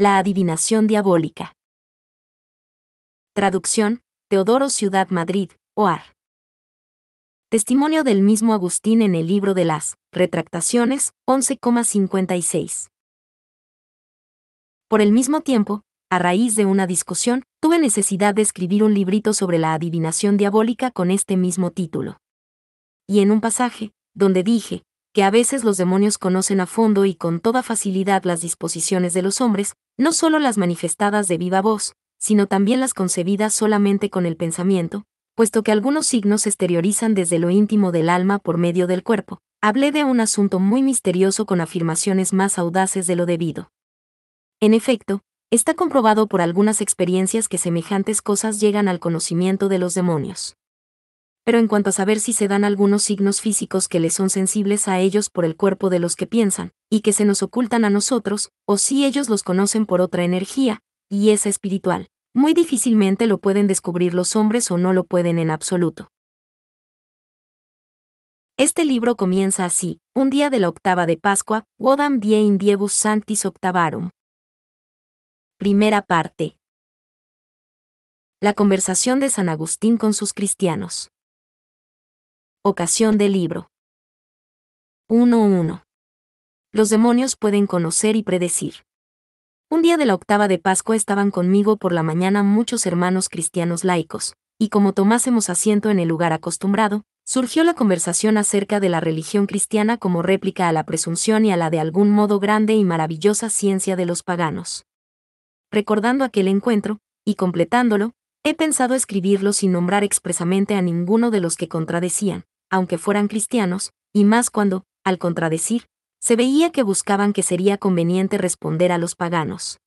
La adivinación diabólica. Traducción, Teodoro Ciudad Madrid, OAR. Testimonio del mismo Agustín en el libro de las Retractaciones, 11,56. Por el mismo tiempo, a raíz de una discusión, tuve necesidad de escribir un librito sobre la adivinación diabólica con este mismo título. Y en un pasaje, donde dije, que a veces los demonios conocen a fondo y con toda facilidad las disposiciones de los hombres, no solo las manifestadas de viva voz, sino también las concebidas solamente con el pensamiento, puesto que algunos signos se exteriorizan desde lo íntimo del alma por medio del cuerpo. Hablé de un asunto muy misterioso con afirmaciones más audaces de lo debido. En efecto, está comprobado por algunas experiencias que semejantes cosas llegan al conocimiento de los demonios pero en cuanto a saber si se dan algunos signos físicos que les son sensibles a ellos por el cuerpo de los que piensan, y que se nos ocultan a nosotros, o si ellos los conocen por otra energía, y es espiritual, muy difícilmente lo pueden descubrir los hombres o no lo pueden en absoluto. Este libro comienza así, un día de la octava de Pascua, Wodam die in diebus sanctis octavarum. Primera parte. La conversación de San Agustín con sus cristianos. Ocasión del libro. 1.1. Los demonios pueden conocer y predecir. Un día de la octava de Pascua estaban conmigo por la mañana muchos hermanos cristianos laicos, y como tomásemos asiento en el lugar acostumbrado, surgió la conversación acerca de la religión cristiana como réplica a la presunción y a la de algún modo grande y maravillosa ciencia de los paganos. Recordando aquel encuentro, y completándolo, he pensado escribirlo sin nombrar expresamente a ninguno de los que contradecían, aunque fueran cristianos, y más cuando, al contradecir, se veía que buscaban que sería conveniente responder a los paganos.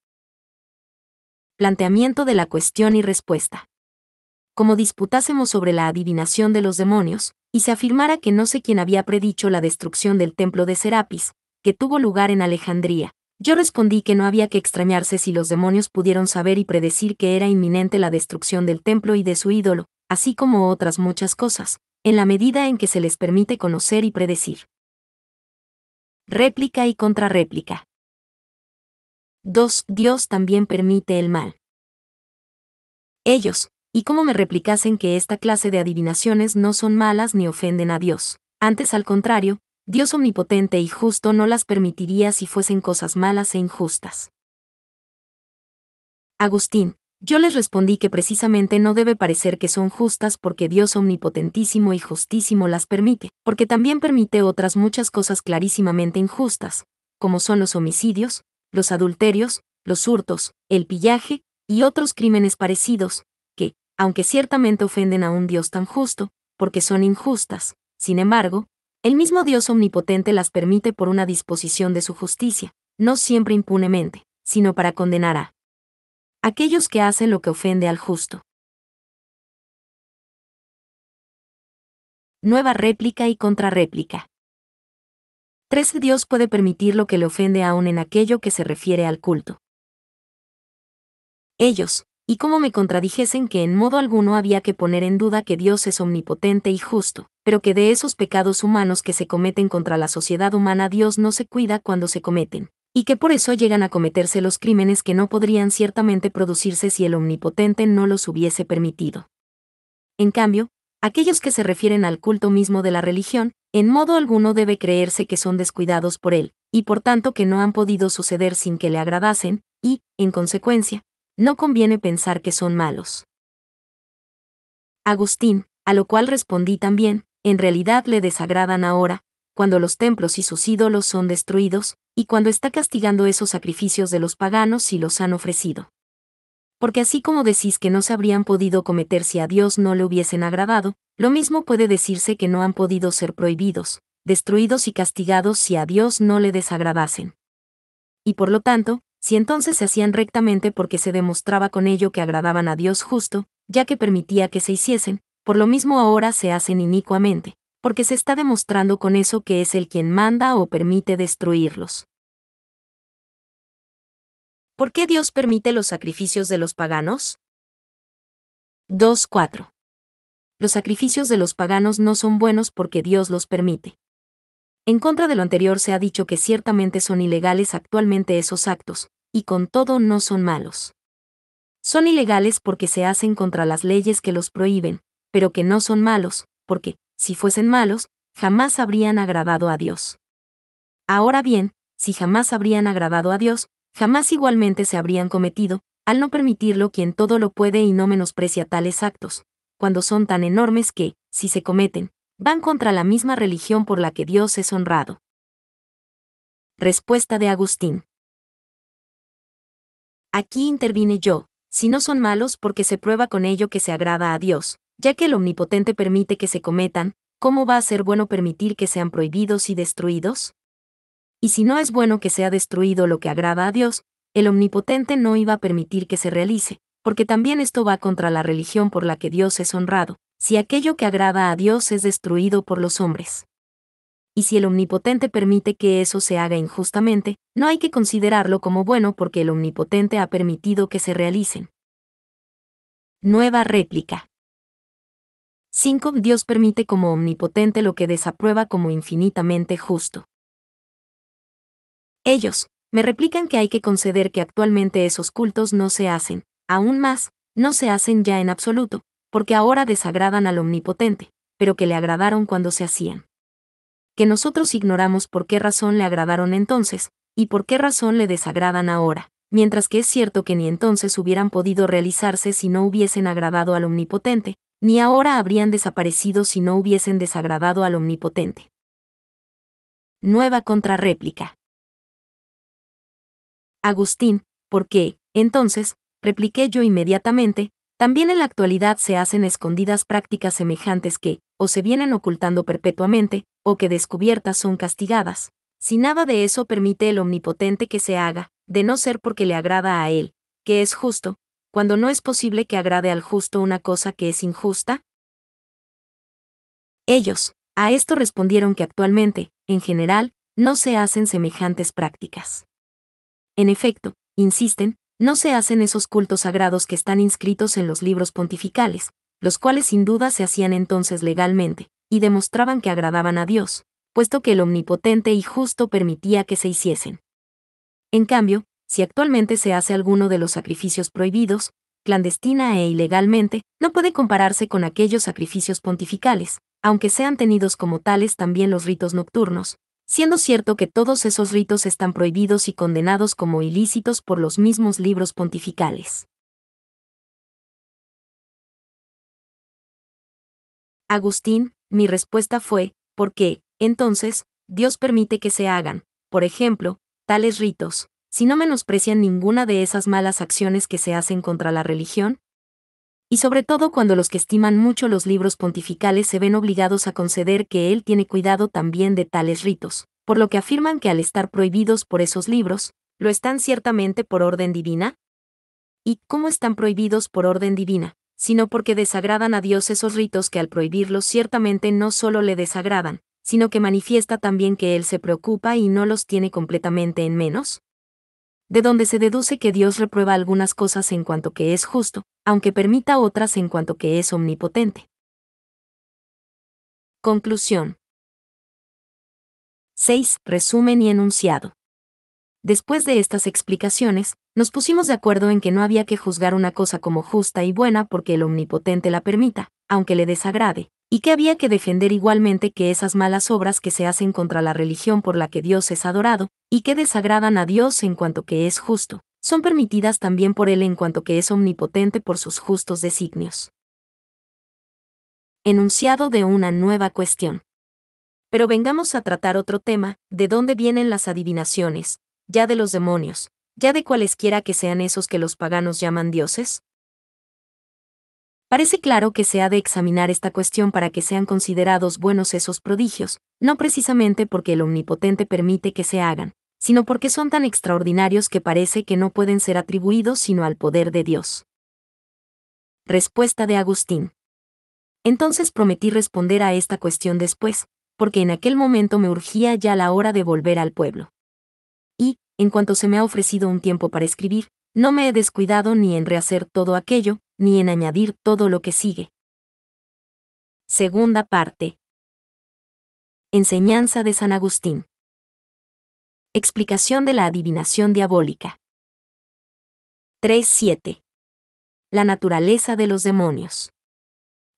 Planteamiento de la cuestión y respuesta. Como disputásemos sobre la adivinación de los demonios, y se afirmara que no sé quién había predicho la destrucción del templo de Serapis, que tuvo lugar en Alejandría, yo respondí que no había que extrañarse si los demonios pudieron saber y predecir que era inminente la destrucción del templo y de su ídolo, así como otras muchas cosas, en la medida en que se les permite conocer y predecir. Réplica y contrarréplica. 2. Dios también permite el mal. Ellos, y cómo me replicasen que esta clase de adivinaciones no son malas ni ofenden a Dios. Antes al contrario, Dios omnipotente y justo no las permitiría si fuesen cosas malas e injustas. Agustín, yo les respondí que precisamente no debe parecer que son justas porque Dios omnipotentísimo y justísimo las permite, porque también permite otras muchas cosas clarísimamente injustas, como son los homicidios, los adulterios, los hurtos, el pillaje, y otros crímenes parecidos, que, aunque ciertamente ofenden a un Dios tan justo, porque son injustas, sin embargo, el mismo Dios omnipotente las permite por una disposición de su justicia, no siempre impunemente, sino para condenar a aquellos que hacen lo que ofende al justo. Nueva réplica y contrarréplica. 13 Dios puede permitir lo que le ofende aún en aquello que se refiere al culto. Ellos, y cómo me contradijesen que en modo alguno había que poner en duda que Dios es omnipotente y justo, pero que de esos pecados humanos que se cometen contra la sociedad humana Dios no se cuida cuando se cometen, y que por eso llegan a cometerse los crímenes que no podrían ciertamente producirse si el Omnipotente no los hubiese permitido. En cambio, aquellos que se refieren al culto mismo de la religión, en modo alguno debe creerse que son descuidados por él, y por tanto que no han podido suceder sin que le agradasen, y, en consecuencia, no conviene pensar que son malos. Agustín, a lo cual respondí también, en realidad le desagradan ahora, cuando los templos y sus ídolos son destruidos, y cuando está castigando esos sacrificios de los paganos si los han ofrecido. Porque así como decís que no se habrían podido cometer si a Dios no le hubiesen agradado, lo mismo puede decirse que no han podido ser prohibidos, destruidos y castigados si a Dios no le desagradasen. Y por lo tanto, si entonces se hacían rectamente porque se demostraba con ello que agradaban a Dios justo, ya que permitía que se hiciesen, por lo mismo ahora se hacen inicuamente, porque se está demostrando con eso que es el quien manda o permite destruirlos. ¿Por qué Dios permite los sacrificios de los paganos? 2.4. Los sacrificios de los paganos no son buenos porque Dios los permite. En contra de lo anterior se ha dicho que ciertamente son ilegales actualmente esos actos, y con todo no son malos. Son ilegales porque se hacen contra las leyes que los prohíben, pero que no son malos, porque, si fuesen malos, jamás habrían agradado a Dios. Ahora bien, si jamás habrían agradado a Dios, jamás igualmente se habrían cometido, al no permitirlo quien todo lo puede y no menosprecia tales actos, cuando son tan enormes que, si se cometen, van contra la misma religión por la que Dios es honrado. Respuesta de Agustín. Aquí intervine yo, si no son malos porque se prueba con ello que se agrada a Dios, ya que el Omnipotente permite que se cometan, ¿cómo va a ser bueno permitir que sean prohibidos y destruidos? Y si no es bueno que sea destruido lo que agrada a Dios, el Omnipotente no iba a permitir que se realice, porque también esto va contra la religión por la que Dios es honrado, si aquello que agrada a Dios es destruido por los hombres. Y si el Omnipotente permite que eso se haga injustamente, no hay que considerarlo como bueno porque el Omnipotente ha permitido que se realicen. Nueva réplica. 5. Dios permite como omnipotente lo que desaprueba como infinitamente justo. Ellos, me replican que hay que conceder que actualmente esos cultos no se hacen, aún más, no se hacen ya en absoluto, porque ahora desagradan al Omnipotente, pero que le agradaron cuando se hacían. Que nosotros ignoramos por qué razón le agradaron entonces, y por qué razón le desagradan ahora, mientras que es cierto que ni entonces hubieran podido realizarse si no hubiesen agradado al Omnipotente, ni ahora habrían desaparecido si no hubiesen desagradado al Omnipotente. Nueva contrarréplica. Agustín, ¿por qué, entonces? repliqué yo inmediatamente, también en la actualidad se hacen escondidas prácticas semejantes que, o se vienen ocultando perpetuamente, o que descubiertas son castigadas. Si nada de eso permite el omnipotente que se haga, de no ser porque le agrada a él, que es justo, cuando no es posible que agrade al justo una cosa que es injusta? Ellos, a esto respondieron que actualmente, en general, no se hacen semejantes prácticas. En efecto, insisten, no se hacen esos cultos sagrados que están inscritos en los libros pontificales, los cuales sin duda se hacían entonces legalmente, y demostraban que agradaban a Dios, puesto que el omnipotente y justo permitía que se hiciesen. En cambio, si actualmente se hace alguno de los sacrificios prohibidos, clandestina e ilegalmente, no puede compararse con aquellos sacrificios pontificales, aunque sean tenidos como tales también los ritos nocturnos, siendo cierto que todos esos ritos están prohibidos y condenados como ilícitos por los mismos libros pontificales. Agustín, mi respuesta fue, ¿por qué, entonces, Dios permite que se hagan, por ejemplo, tales ritos? si no menosprecian ninguna de esas malas acciones que se hacen contra la religión? Y sobre todo cuando los que estiman mucho los libros pontificales se ven obligados a conceder que él tiene cuidado también de tales ritos, por lo que afirman que al estar prohibidos por esos libros, lo están ciertamente por orden divina? ¿Y cómo están prohibidos por orden divina? sino porque desagradan a Dios esos ritos que al prohibirlos ciertamente no solo le desagradan, sino que manifiesta también que Él se preocupa y no los tiene completamente en menos? de donde se deduce que Dios reprueba algunas cosas en cuanto que es justo, aunque permita otras en cuanto que es omnipotente. Conclusión. 6. Resumen y enunciado. Después de estas explicaciones, nos pusimos de acuerdo en que no había que juzgar una cosa como justa y buena porque el omnipotente la permita, aunque le desagrade, y que había que defender igualmente que esas malas obras que se hacen contra la religión por la que Dios es adorado, y que desagradan a Dios en cuanto que es justo, son permitidas también por Él en cuanto que es omnipotente por sus justos designios. Enunciado de una nueva cuestión. Pero vengamos a tratar otro tema, de dónde vienen las adivinaciones, ya de los demonios, ya de cualesquiera que sean esos que los paganos llaman dioses, Parece claro que se ha de examinar esta cuestión para que sean considerados buenos esos prodigios, no precisamente porque el Omnipotente permite que se hagan, sino porque son tan extraordinarios que parece que no pueden ser atribuidos sino al poder de Dios. Respuesta de Agustín. Entonces prometí responder a esta cuestión después, porque en aquel momento me urgía ya la hora de volver al pueblo. Y, en cuanto se me ha ofrecido un tiempo para escribir, no me he descuidado ni en rehacer todo aquello, ni en añadir todo lo que sigue. Segunda parte. Enseñanza de San Agustín. Explicación de la adivinación diabólica. 3.7. La naturaleza de los demonios.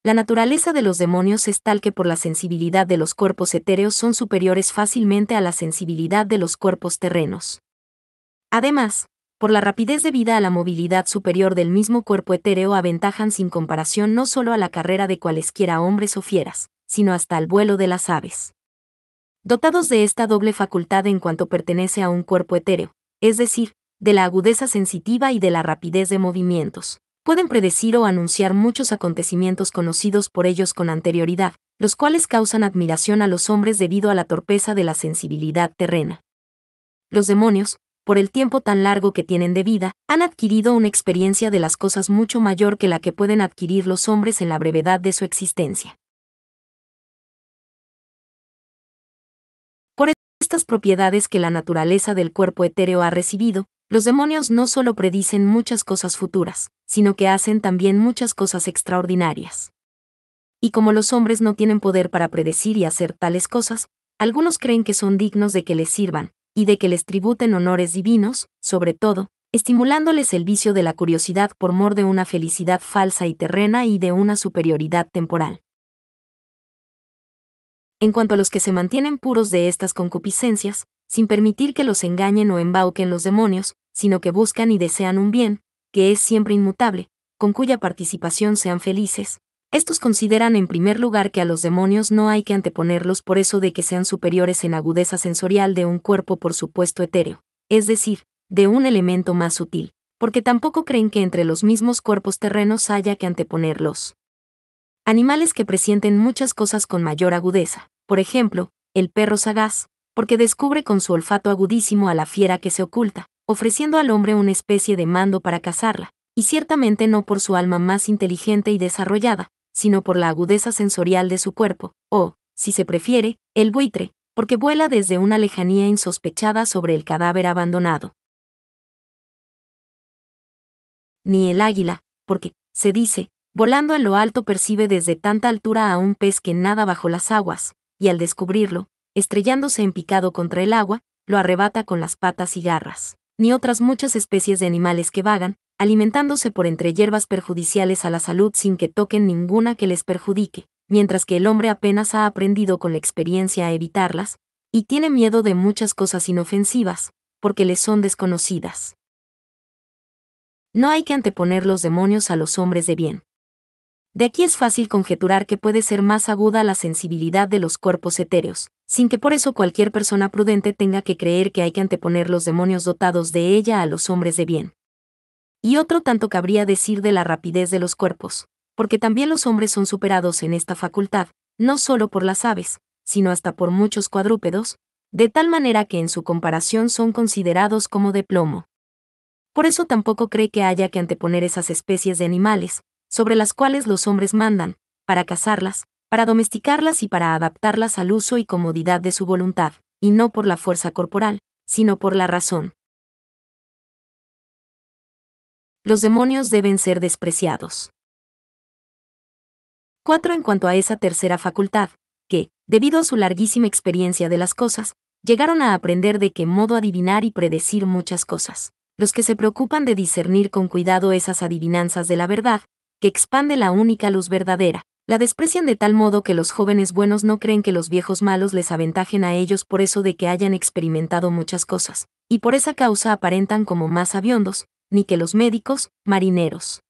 La naturaleza de los demonios es tal que por la sensibilidad de los cuerpos etéreos son superiores fácilmente a la sensibilidad de los cuerpos terrenos. Además, por la rapidez debida a la movilidad superior del mismo cuerpo etéreo aventajan sin comparación no solo a la carrera de cualesquiera hombres o fieras, sino hasta al vuelo de las aves. Dotados de esta doble facultad en cuanto pertenece a un cuerpo etéreo, es decir, de la agudeza sensitiva y de la rapidez de movimientos, pueden predecir o anunciar muchos acontecimientos conocidos por ellos con anterioridad, los cuales causan admiración a los hombres debido a la torpeza de la sensibilidad terrena. Los demonios, por el tiempo tan largo que tienen de vida, han adquirido una experiencia de las cosas mucho mayor que la que pueden adquirir los hombres en la brevedad de su existencia. Por estas propiedades que la naturaleza del cuerpo etéreo ha recibido, los demonios no solo predicen muchas cosas futuras, sino que hacen también muchas cosas extraordinarias. Y como los hombres no tienen poder para predecir y hacer tales cosas, algunos creen que son dignos de que les sirvan, y de que les tributen honores divinos, sobre todo, estimulándoles el vicio de la curiosidad por mor de una felicidad falsa y terrena y de una superioridad temporal. En cuanto a los que se mantienen puros de estas concupiscencias, sin permitir que los engañen o embauquen los demonios, sino que buscan y desean un bien, que es siempre inmutable, con cuya participación sean felices, estos consideran en primer lugar que a los demonios no hay que anteponerlos por eso de que sean superiores en agudeza sensorial de un cuerpo por supuesto etéreo, es decir, de un elemento más sutil, porque tampoco creen que entre los mismos cuerpos terrenos haya que anteponerlos. Animales que presienten muchas cosas con mayor agudeza, por ejemplo, el perro sagaz, porque descubre con su olfato agudísimo a la fiera que se oculta, ofreciendo al hombre una especie de mando para cazarla, y ciertamente no por su alma más inteligente y desarrollada, sino por la agudeza sensorial de su cuerpo, o, si se prefiere, el buitre, porque vuela desde una lejanía insospechada sobre el cadáver abandonado. Ni el águila, porque, se dice, volando en lo alto percibe desde tanta altura a un pez que nada bajo las aguas, y al descubrirlo, estrellándose en picado contra el agua, lo arrebata con las patas y garras, ni otras muchas especies de animales que vagan, alimentándose por entre hierbas perjudiciales a la salud sin que toquen ninguna que les perjudique, mientras que el hombre apenas ha aprendido con la experiencia a evitarlas, y tiene miedo de muchas cosas inofensivas, porque les son desconocidas. No hay que anteponer los demonios a los hombres de bien. De aquí es fácil conjeturar que puede ser más aguda la sensibilidad de los cuerpos etéreos, sin que por eso cualquier persona prudente tenga que creer que hay que anteponer los demonios dotados de ella a los hombres de bien. Y otro tanto cabría decir de la rapidez de los cuerpos, porque también los hombres son superados en esta facultad, no solo por las aves, sino hasta por muchos cuadrúpedos, de tal manera que en su comparación son considerados como de plomo. Por eso tampoco cree que haya que anteponer esas especies de animales, sobre las cuales los hombres mandan, para cazarlas, para domesticarlas y para adaptarlas al uso y comodidad de su voluntad, y no por la fuerza corporal, sino por la razón los demonios deben ser despreciados. 4. En cuanto a esa tercera facultad, que, debido a su larguísima experiencia de las cosas, llegaron a aprender de qué modo adivinar y predecir muchas cosas. Los que se preocupan de discernir con cuidado esas adivinanzas de la verdad, que expande la única luz verdadera, la desprecian de tal modo que los jóvenes buenos no creen que los viejos malos les aventajen a ellos por eso de que hayan experimentado muchas cosas, y por esa causa aparentan como más aviondos, ni que los médicos, marineros,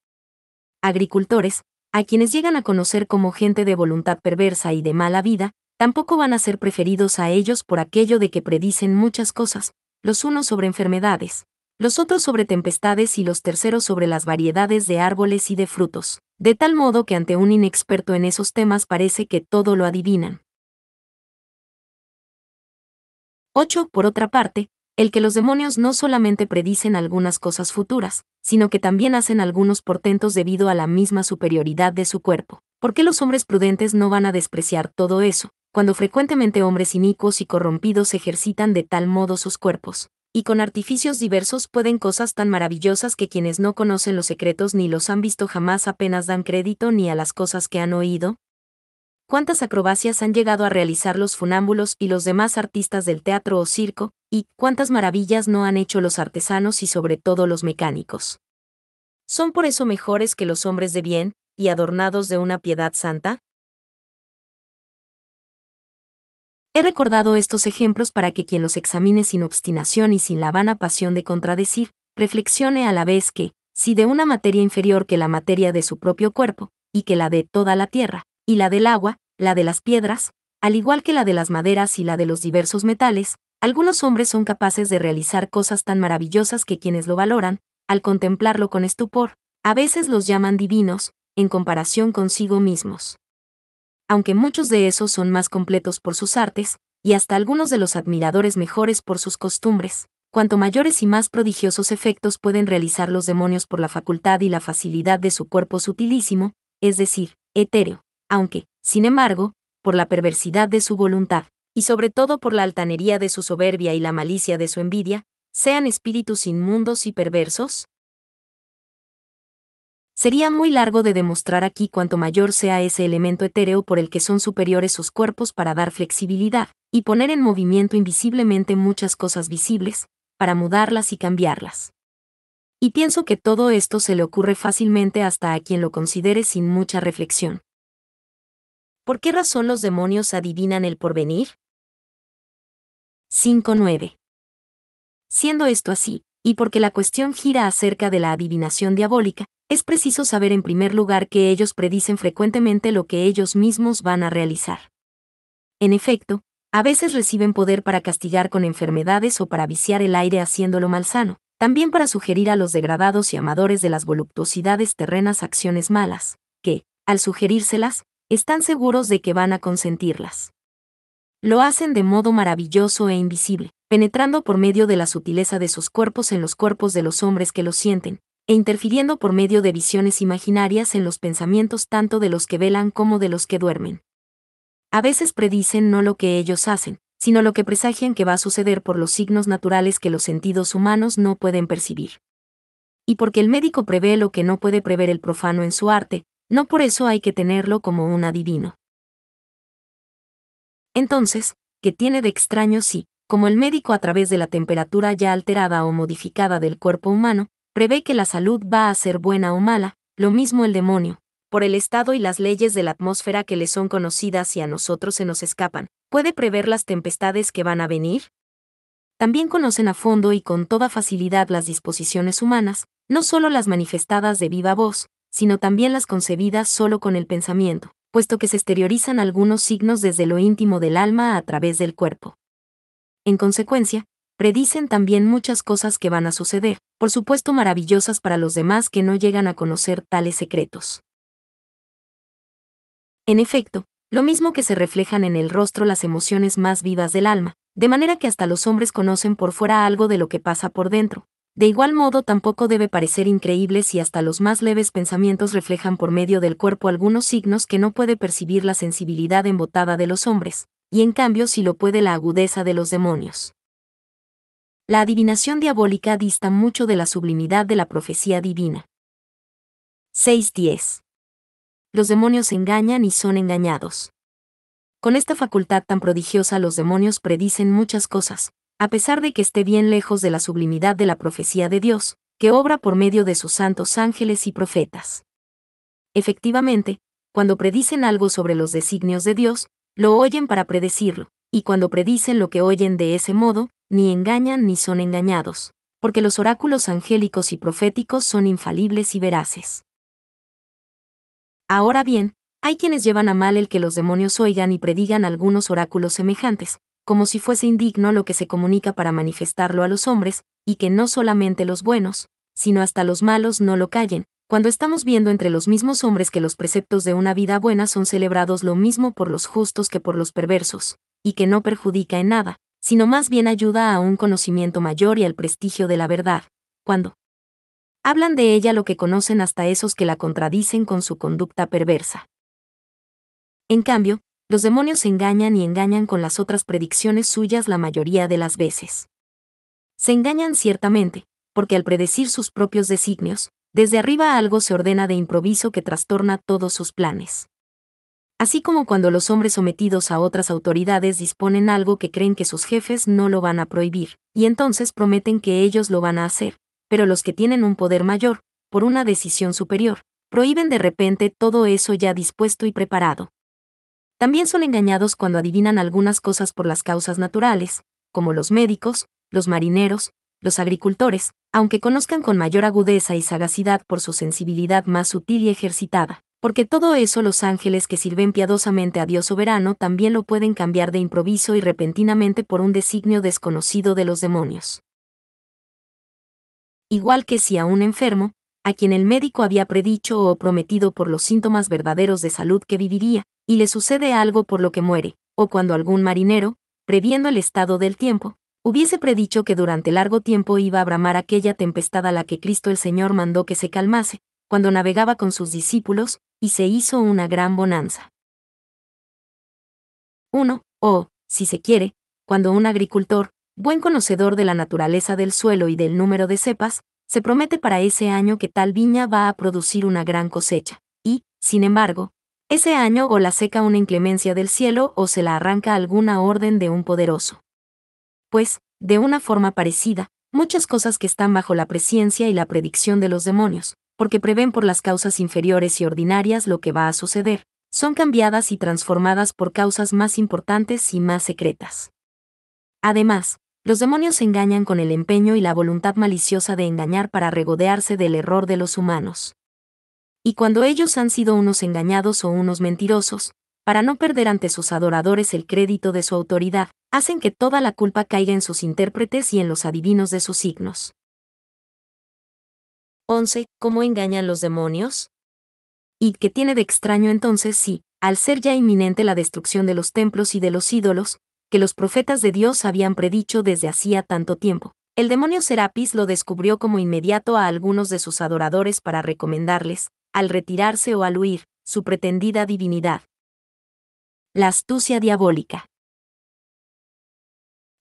agricultores, a quienes llegan a conocer como gente de voluntad perversa y de mala vida, tampoco van a ser preferidos a ellos por aquello de que predicen muchas cosas, los unos sobre enfermedades, los otros sobre tempestades y los terceros sobre las variedades de árboles y de frutos, de tal modo que ante un inexperto en esos temas parece que todo lo adivinan. 8. Por otra parte, el que los demonios no solamente predicen algunas cosas futuras, sino que también hacen algunos portentos debido a la misma superioridad de su cuerpo. ¿Por qué los hombres prudentes no van a despreciar todo eso, cuando frecuentemente hombres inicuos y corrompidos ejercitan de tal modo sus cuerpos? Y con artificios diversos pueden cosas tan maravillosas que quienes no conocen los secretos ni los han visto jamás apenas dan crédito ni a las cosas que han oído, cuántas acrobacias han llegado a realizar los funámbulos y los demás artistas del teatro o circo, y cuántas maravillas no han hecho los artesanos y sobre todo los mecánicos. ¿Son por eso mejores que los hombres de bien, y adornados de una piedad santa? He recordado estos ejemplos para que quien los examine sin obstinación y sin la vana pasión de contradecir, reflexione a la vez que, si de una materia inferior que la materia de su propio cuerpo, y que la de toda la tierra, y la del agua, la de las piedras, al igual que la de las maderas y la de los diversos metales, algunos hombres son capaces de realizar cosas tan maravillosas que quienes lo valoran, al contemplarlo con estupor, a veces los llaman divinos, en comparación consigo mismos. Aunque muchos de esos son más completos por sus artes, y hasta algunos de los admiradores mejores por sus costumbres, cuanto mayores y más prodigiosos efectos pueden realizar los demonios por la facultad y la facilidad de su cuerpo sutilísimo, es decir, etéreo, aunque, sin embargo, por la perversidad de su voluntad, y sobre todo por la altanería de su soberbia y la malicia de su envidia, sean espíritus inmundos y perversos? Sería muy largo de demostrar aquí cuanto mayor sea ese elemento etéreo por el que son superiores sus cuerpos para dar flexibilidad, y poner en movimiento invisiblemente muchas cosas visibles, para mudarlas y cambiarlas. Y pienso que todo esto se le ocurre fácilmente hasta a quien lo considere sin mucha reflexión. ¿Por qué razón los demonios adivinan el porvenir? 5.9. Siendo esto así, y porque la cuestión gira acerca de la adivinación diabólica, es preciso saber en primer lugar que ellos predicen frecuentemente lo que ellos mismos van a realizar. En efecto, a veces reciben poder para castigar con enfermedades o para viciar el aire haciéndolo malsano, también para sugerir a los degradados y amadores de las voluptuosidades terrenas acciones malas, que, al sugerírselas, están seguros de que van a consentirlas. Lo hacen de modo maravilloso e invisible, penetrando por medio de la sutileza de sus cuerpos en los cuerpos de los hombres que los sienten, e interfiriendo por medio de visiones imaginarias en los pensamientos tanto de los que velan como de los que duermen. A veces predicen no lo que ellos hacen, sino lo que presagian que va a suceder por los signos naturales que los sentidos humanos no pueden percibir. Y porque el médico prevé lo que no puede prever el profano en su arte, no por eso hay que tenerlo como un adivino. Entonces, ¿qué tiene de extraño si, como el médico a través de la temperatura ya alterada o modificada del cuerpo humano, prevé que la salud va a ser buena o mala, lo mismo el demonio, por el estado y las leyes de la atmósfera que le son conocidas y a nosotros se nos escapan, puede prever las tempestades que van a venir? También conocen a fondo y con toda facilidad las disposiciones humanas, no solo las manifestadas de viva voz, sino también las concebidas solo con el pensamiento, puesto que se exteriorizan algunos signos desde lo íntimo del alma a través del cuerpo. En consecuencia, predicen también muchas cosas que van a suceder, por supuesto maravillosas para los demás que no llegan a conocer tales secretos. En efecto, lo mismo que se reflejan en el rostro las emociones más vivas del alma, de manera que hasta los hombres conocen por fuera algo de lo que pasa por dentro, de igual modo tampoco debe parecer increíble si hasta los más leves pensamientos reflejan por medio del cuerpo algunos signos que no puede percibir la sensibilidad embotada de los hombres, y en cambio si lo puede la agudeza de los demonios. La adivinación diabólica dista mucho de la sublimidad de la profecía divina. 6.10. Los demonios engañan y son engañados. Con esta facultad tan prodigiosa los demonios predicen muchas cosas, a pesar de que esté bien lejos de la sublimidad de la profecía de Dios, que obra por medio de sus santos ángeles y profetas. Efectivamente, cuando predicen algo sobre los designios de Dios, lo oyen para predecirlo, y cuando predicen lo que oyen de ese modo, ni engañan ni son engañados, porque los oráculos angélicos y proféticos son infalibles y veraces. Ahora bien, hay quienes llevan a mal el que los demonios oigan y predigan algunos oráculos semejantes, como si fuese indigno lo que se comunica para manifestarlo a los hombres, y que no solamente los buenos, sino hasta los malos no lo callen, cuando estamos viendo entre los mismos hombres que los preceptos de una vida buena son celebrados lo mismo por los justos que por los perversos, y que no perjudica en nada, sino más bien ayuda a un conocimiento mayor y al prestigio de la verdad, cuando hablan de ella lo que conocen hasta esos que la contradicen con su conducta perversa. En cambio, los demonios engañan y engañan con las otras predicciones suyas la mayoría de las veces. Se engañan ciertamente, porque al predecir sus propios designios, desde arriba algo se ordena de improviso que trastorna todos sus planes. Así como cuando los hombres sometidos a otras autoridades disponen algo que creen que sus jefes no lo van a prohibir, y entonces prometen que ellos lo van a hacer, pero los que tienen un poder mayor, por una decisión superior, prohíben de repente todo eso ya dispuesto y preparado, también son engañados cuando adivinan algunas cosas por las causas naturales, como los médicos, los marineros, los agricultores, aunque conozcan con mayor agudeza y sagacidad por su sensibilidad más sutil y ejercitada, porque todo eso los ángeles que sirven piadosamente a Dios soberano también lo pueden cambiar de improviso y repentinamente por un designio desconocido de los demonios. Igual que si a un enfermo, a quien el médico había predicho o prometido por los síntomas verdaderos de salud que viviría, y le sucede algo por lo que muere, o cuando algún marinero, previendo el estado del tiempo, hubiese predicho que durante largo tiempo iba a bramar aquella tempestad a la que Cristo el Señor mandó que se calmase, cuando navegaba con sus discípulos, y se hizo una gran bonanza. 1. O, si se quiere, cuando un agricultor, buen conocedor de la naturaleza del suelo y del número de cepas, se promete para ese año que tal viña va a producir una gran cosecha, y, sin embargo, ese año o la seca una inclemencia del cielo o se la arranca alguna orden de un poderoso. Pues, de una forma parecida, muchas cosas que están bajo la presencia y la predicción de los demonios, porque prevén por las causas inferiores y ordinarias lo que va a suceder, son cambiadas y transformadas por causas más importantes y más secretas. Además, los demonios engañan con el empeño y la voluntad maliciosa de engañar para regodearse del error de los humanos. Y cuando ellos han sido unos engañados o unos mentirosos, para no perder ante sus adoradores el crédito de su autoridad, hacen que toda la culpa caiga en sus intérpretes y en los adivinos de sus signos. 11. ¿Cómo engañan los demonios? ¿Y qué tiene de extraño entonces si, al ser ya inminente la destrucción de los templos y de los ídolos, que los profetas de Dios habían predicho desde hacía tanto tiempo. El demonio Serapis lo descubrió como inmediato a algunos de sus adoradores para recomendarles, al retirarse o al huir, su pretendida divinidad. La astucia diabólica.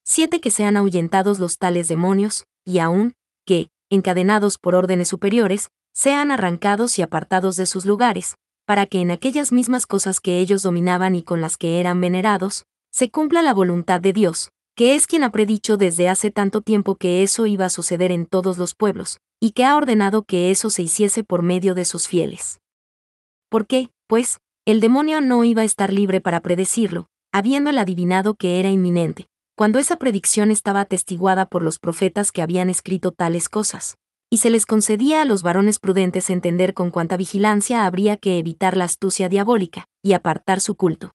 Siete que sean ahuyentados los tales demonios, y aún, que, encadenados por órdenes superiores, sean arrancados y apartados de sus lugares, para que en aquellas mismas cosas que ellos dominaban y con las que eran venerados, se cumpla la voluntad de Dios, que es quien ha predicho desde hace tanto tiempo que eso iba a suceder en todos los pueblos, y que ha ordenado que eso se hiciese por medio de sus fieles. ¿Por qué, pues, el demonio no iba a estar libre para predecirlo, habiéndole adivinado que era inminente, cuando esa predicción estaba atestiguada por los profetas que habían escrito tales cosas? y se les concedía a los varones prudentes entender con cuánta vigilancia habría que evitar la astucia diabólica, y apartar su culto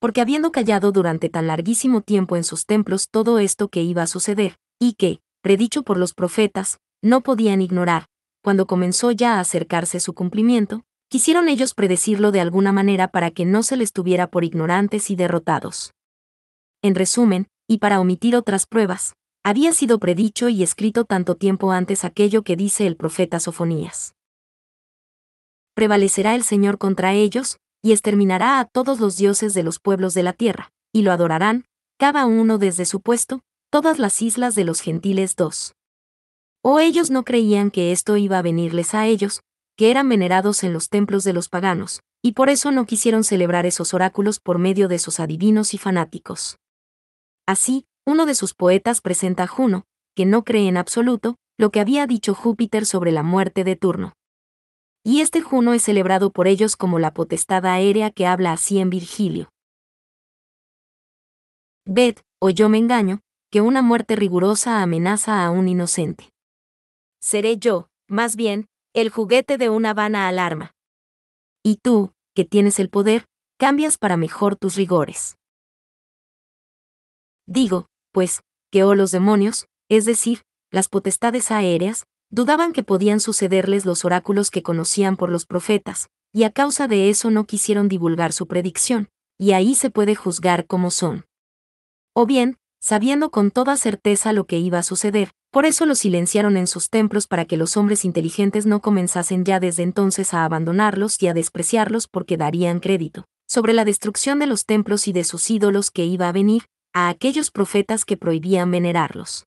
porque habiendo callado durante tan larguísimo tiempo en sus templos todo esto que iba a suceder, y que, predicho por los profetas, no podían ignorar, cuando comenzó ya a acercarse su cumplimiento, quisieron ellos predecirlo de alguna manera para que no se les tuviera por ignorantes y derrotados. En resumen, y para omitir otras pruebas, había sido predicho y escrito tanto tiempo antes aquello que dice el profeta Sofonías. Prevalecerá el Señor contra ellos, y exterminará a todos los dioses de los pueblos de la tierra, y lo adorarán, cada uno desde su puesto, todas las islas de los gentiles dos. O oh, ellos no creían que esto iba a venirles a ellos, que eran venerados en los templos de los paganos, y por eso no quisieron celebrar esos oráculos por medio de sus adivinos y fanáticos. Así, uno de sus poetas presenta a Juno, que no cree en absoluto, lo que había dicho Júpiter sobre la muerte de Turno y este Juno es celebrado por ellos como la potestad aérea que habla así en Virgilio. Ved, o oh, yo me engaño, que una muerte rigurosa amenaza a un inocente. Seré yo, más bien, el juguete de una vana alarma. Y tú, que tienes el poder, cambias para mejor tus rigores. Digo, pues, que o oh, los demonios, es decir, las potestades aéreas, dudaban que podían sucederles los oráculos que conocían por los profetas, y a causa de eso no quisieron divulgar su predicción, y ahí se puede juzgar cómo son. O bien, sabiendo con toda certeza lo que iba a suceder, por eso los silenciaron en sus templos para que los hombres inteligentes no comenzasen ya desde entonces a abandonarlos y a despreciarlos porque darían crédito, sobre la destrucción de los templos y de sus ídolos que iba a venir, a aquellos profetas que prohibían venerarlos.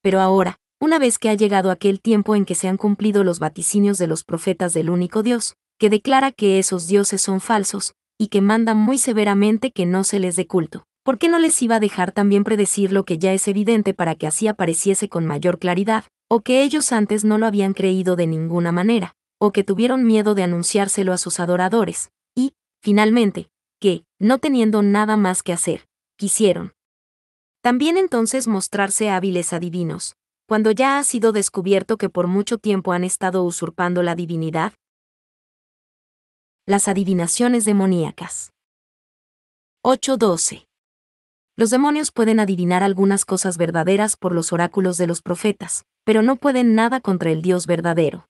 Pero ahora, una vez que ha llegado aquel tiempo en que se han cumplido los vaticinios de los profetas del único Dios, que declara que esos dioses son falsos, y que manda muy severamente que no se les dé culto. ¿Por qué no les iba a dejar también predecir lo que ya es evidente para que así apareciese con mayor claridad, o que ellos antes no lo habían creído de ninguna manera, o que tuvieron miedo de anunciárselo a sus adoradores, y, finalmente, que, no teniendo nada más que hacer, quisieron. También entonces mostrarse hábiles adivinos, cuando ya ha sido descubierto que por mucho tiempo han estado usurpando la divinidad? Las adivinaciones demoníacas. 8.12. Los demonios pueden adivinar algunas cosas verdaderas por los oráculos de los profetas, pero no pueden nada contra el Dios verdadero.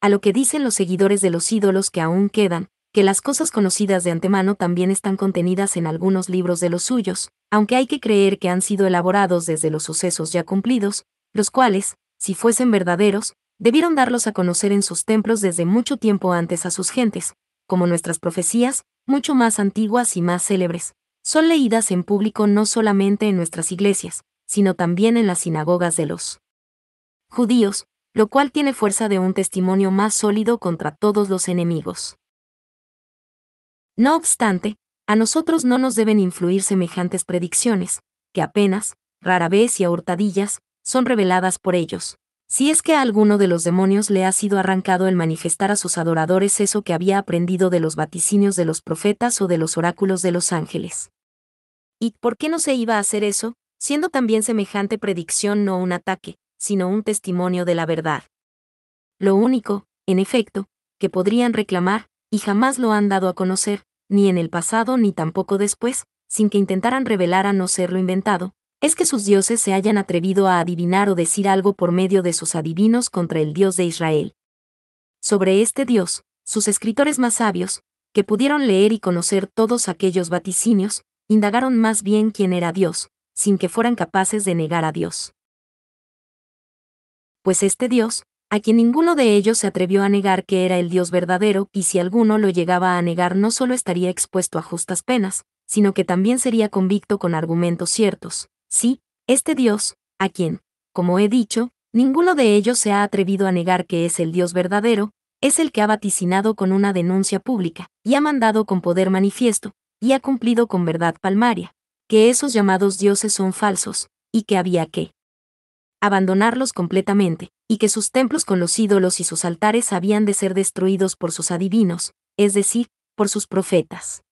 A lo que dicen los seguidores de los ídolos que aún quedan, que las cosas conocidas de antemano también están contenidas en algunos libros de los suyos, aunque hay que creer que han sido elaborados desde los sucesos ya cumplidos, los cuales, si fuesen verdaderos, debieron darlos a conocer en sus templos desde mucho tiempo antes a sus gentes, como nuestras profecías, mucho más antiguas y más célebres, son leídas en público no solamente en nuestras iglesias, sino también en las sinagogas de los judíos, lo cual tiene fuerza de un testimonio más sólido contra todos los enemigos. No obstante, a nosotros no nos deben influir semejantes predicciones, que apenas, rara vez y a hurtadillas, son reveladas por ellos. Si es que a alguno de los demonios le ha sido arrancado el manifestar a sus adoradores eso que había aprendido de los vaticinios de los profetas o de los oráculos de los ángeles. ¿Y por qué no se iba a hacer eso, siendo también semejante predicción no un ataque, sino un testimonio de la verdad? Lo único, en efecto, que podrían reclamar, y jamás lo han dado a conocer, ni en el pasado ni tampoco después, sin que intentaran revelar a no ser lo inventado, es que sus dioses se hayan atrevido a adivinar o decir algo por medio de sus adivinos contra el Dios de Israel. Sobre este Dios, sus escritores más sabios, que pudieron leer y conocer todos aquellos vaticinios, indagaron más bien quién era Dios, sin que fueran capaces de negar a Dios. Pues este Dios, a quien ninguno de ellos se atrevió a negar que era el Dios verdadero, y si alguno lo llegaba a negar no solo estaría expuesto a justas penas, sino que también sería convicto con argumentos ciertos, Sí, este Dios, a quien, como he dicho, ninguno de ellos se ha atrevido a negar que es el Dios verdadero, es el que ha vaticinado con una denuncia pública, y ha mandado con poder manifiesto, y ha cumplido con verdad palmaria, que esos llamados dioses son falsos, y que había que abandonarlos completamente, y que sus templos con los ídolos y sus altares habían de ser destruidos por sus adivinos, es decir, por sus profetas.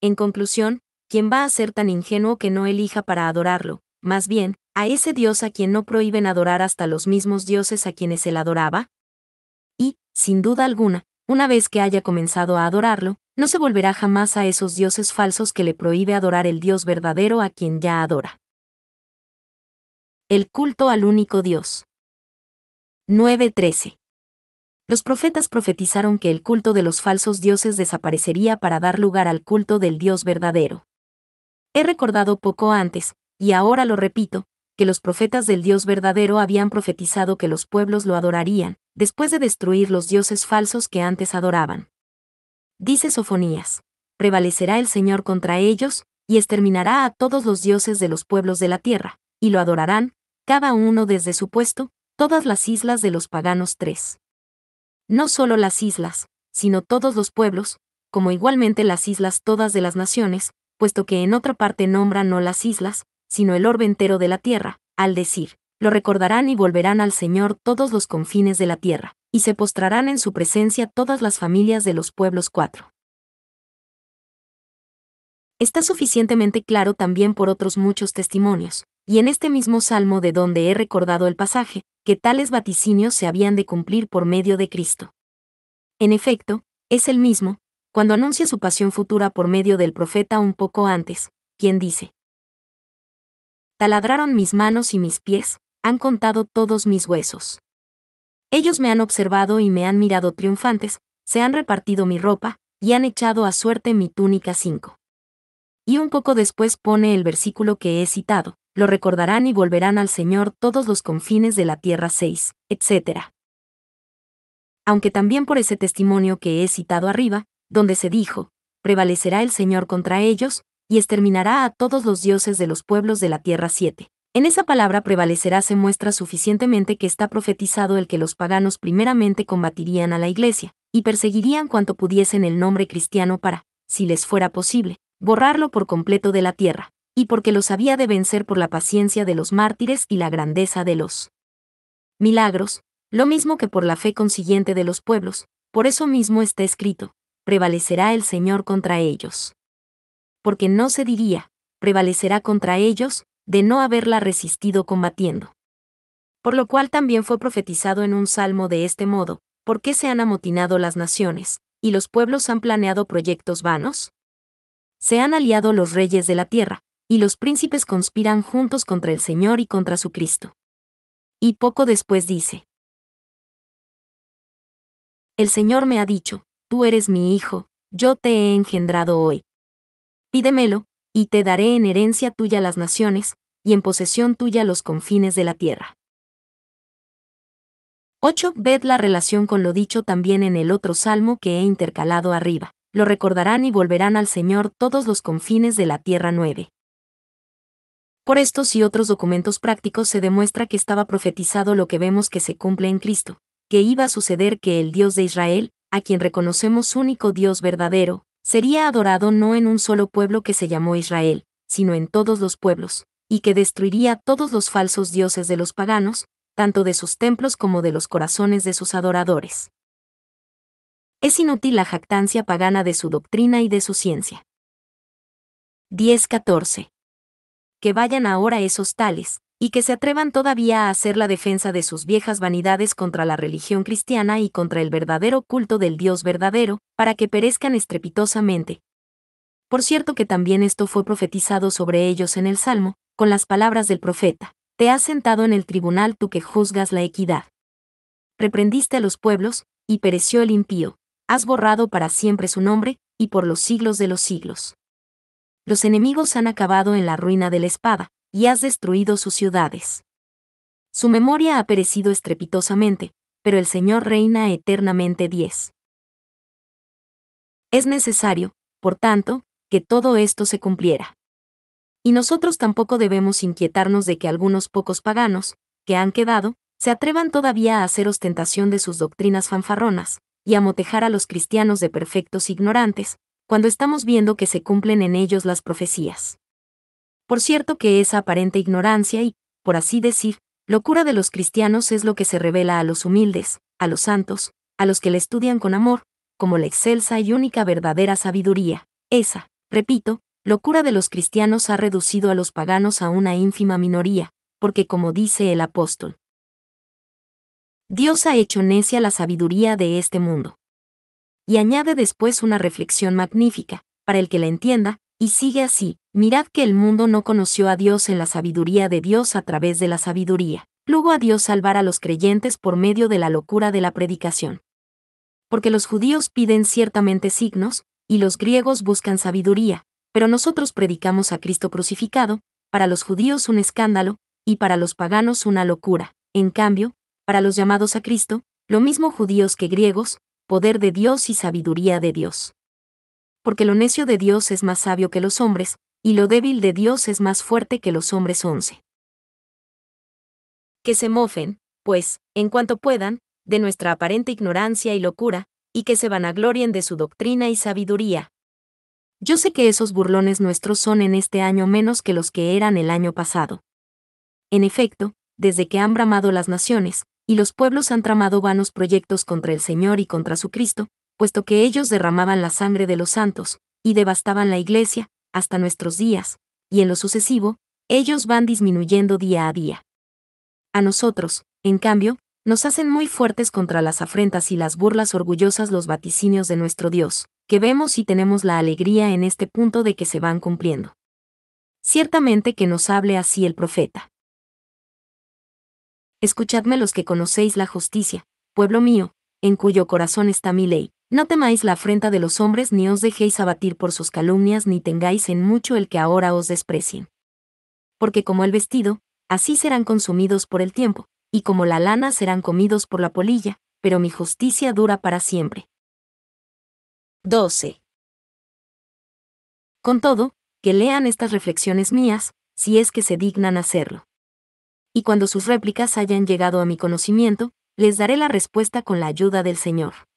En conclusión, ¿quién va a ser tan ingenuo que no elija para adorarlo? Más bien, a ese Dios a quien no prohíben adorar hasta los mismos dioses a quienes él adoraba? Y, sin duda alguna, una vez que haya comenzado a adorarlo, no se volverá jamás a esos dioses falsos que le prohíbe adorar el Dios verdadero a quien ya adora. El culto al único Dios. 9.13. Los profetas profetizaron que el culto de los falsos dioses desaparecería para dar lugar al culto del Dios verdadero. He recordado poco antes, y ahora lo repito, que los profetas del Dios verdadero habían profetizado que los pueblos lo adorarían, después de destruir los dioses falsos que antes adoraban. Dice Sofonías, prevalecerá el Señor contra ellos, y exterminará a todos los dioses de los pueblos de la tierra, y lo adorarán, cada uno desde su puesto, todas las islas de los paganos tres. No solo las islas, sino todos los pueblos, como igualmente las islas todas de las naciones, puesto que en otra parte nombra no las islas, sino el orbe entero de la tierra, al decir, lo recordarán y volverán al Señor todos los confines de la tierra, y se postrarán en su presencia todas las familias de los pueblos cuatro. Está suficientemente claro también por otros muchos testimonios, y en este mismo salmo de donde he recordado el pasaje, que tales vaticinios se habían de cumplir por medio de Cristo. En efecto, es el mismo, cuando anuncia su pasión futura por medio del profeta un poco antes, quien dice, Taladraron mis manos y mis pies, han contado todos mis huesos. Ellos me han observado y me han mirado triunfantes, se han repartido mi ropa, y han echado a suerte mi túnica 5. Y un poco después pone el versículo que he citado, lo recordarán y volverán al Señor todos los confines de la tierra 6, etc. Aunque también por ese testimonio que he citado arriba, donde se dijo, prevalecerá el Señor contra ellos, y exterminará a todos los dioses de los pueblos de la tierra siete. En esa palabra prevalecerá se muestra suficientemente que está profetizado el que los paganos primeramente combatirían a la Iglesia, y perseguirían cuanto pudiesen el nombre cristiano para, si les fuera posible, borrarlo por completo de la tierra, y porque los había de vencer por la paciencia de los mártires y la grandeza de los milagros, lo mismo que por la fe consiguiente de los pueblos, por eso mismo está escrito, prevalecerá el Señor contra ellos. Porque no se diría, prevalecerá contra ellos, de no haberla resistido combatiendo. Por lo cual también fue profetizado en un salmo de este modo, ¿por qué se han amotinado las naciones, y los pueblos han planeado proyectos vanos? Se han aliado los reyes de la tierra, y los príncipes conspiran juntos contra el Señor y contra su Cristo. Y poco después dice, El Señor me ha dicho, tú eres mi hijo, yo te he engendrado hoy. Pídemelo, y te daré en herencia tuya las naciones, y en posesión tuya los confines de la tierra. 8. Ved la relación con lo dicho también en el otro salmo que he intercalado arriba. Lo recordarán y volverán al Señor todos los confines de la tierra 9. Por estos y otros documentos prácticos se demuestra que estaba profetizado lo que vemos que se cumple en Cristo, que iba a suceder que el Dios de Israel, a quien reconocemos único Dios verdadero, sería adorado no en un solo pueblo que se llamó Israel, sino en todos los pueblos, y que destruiría todos los falsos dioses de los paganos, tanto de sus templos como de los corazones de sus adoradores. Es inútil la jactancia pagana de su doctrina y de su ciencia. 10.14. Que vayan ahora esos tales, y que se atrevan todavía a hacer la defensa de sus viejas vanidades contra la religión cristiana y contra el verdadero culto del Dios verdadero, para que perezcan estrepitosamente. Por cierto que también esto fue profetizado sobre ellos en el Salmo, con las palabras del profeta, Te has sentado en el tribunal tú que juzgas la equidad. Reprendiste a los pueblos, y pereció el impío, has borrado para siempre su nombre, y por los siglos de los siglos. Los enemigos han acabado en la ruina de la espada, y has destruido sus ciudades. Su memoria ha perecido estrepitosamente, pero el Señor reina eternamente 10. Es necesario, por tanto, que todo esto se cumpliera. Y nosotros tampoco debemos inquietarnos de que algunos pocos paganos, que han quedado, se atrevan todavía a hacer ostentación de sus doctrinas fanfarronas, y a motejar a los cristianos de perfectos ignorantes, cuando estamos viendo que se cumplen en ellos las profecías. Por cierto que esa aparente ignorancia y, por así decir, locura de los cristianos es lo que se revela a los humildes, a los santos, a los que le estudian con amor, como la excelsa y única verdadera sabiduría. Esa, repito, locura de los cristianos ha reducido a los paganos a una ínfima minoría, porque como dice el apóstol, Dios ha hecho necia la sabiduría de este mundo. Y añade después una reflexión magnífica, para el que la entienda, y sigue así, mirad que el mundo no conoció a Dios en la sabiduría de Dios a través de la sabiduría, luego a Dios salvar a los creyentes por medio de la locura de la predicación. Porque los judíos piden ciertamente signos, y los griegos buscan sabiduría, pero nosotros predicamos a Cristo crucificado, para los judíos un escándalo, y para los paganos una locura, en cambio, para los llamados a Cristo, lo mismo judíos que griegos, poder de Dios y sabiduría de Dios porque lo necio de Dios es más sabio que los hombres, y lo débil de Dios es más fuerte que los hombres once. Que se mofen, pues, en cuanto puedan, de nuestra aparente ignorancia y locura, y que se vanaglorien de su doctrina y sabiduría. Yo sé que esos burlones nuestros son en este año menos que los que eran el año pasado. En efecto, desde que han bramado las naciones, y los pueblos han tramado vanos proyectos contra el Señor y contra su Cristo, puesto que ellos derramaban la sangre de los santos, y devastaban la iglesia, hasta nuestros días, y en lo sucesivo, ellos van disminuyendo día a día. A nosotros, en cambio, nos hacen muy fuertes contra las afrentas y las burlas orgullosas los vaticinios de nuestro Dios, que vemos y tenemos la alegría en este punto de que se van cumpliendo. Ciertamente que nos hable así el profeta. Escuchadme los que conocéis la justicia, pueblo mío, en cuyo corazón está mi ley, no temáis la afrenta de los hombres, ni os dejéis abatir por sus calumnias, ni tengáis en mucho el que ahora os desprecien. Porque como el vestido, así serán consumidos por el tiempo, y como la lana serán comidos por la polilla, pero mi justicia dura para siempre. 12. Con todo, que lean estas reflexiones mías, si es que se dignan hacerlo. Y cuando sus réplicas hayan llegado a mi conocimiento, les daré la respuesta con la ayuda del Señor.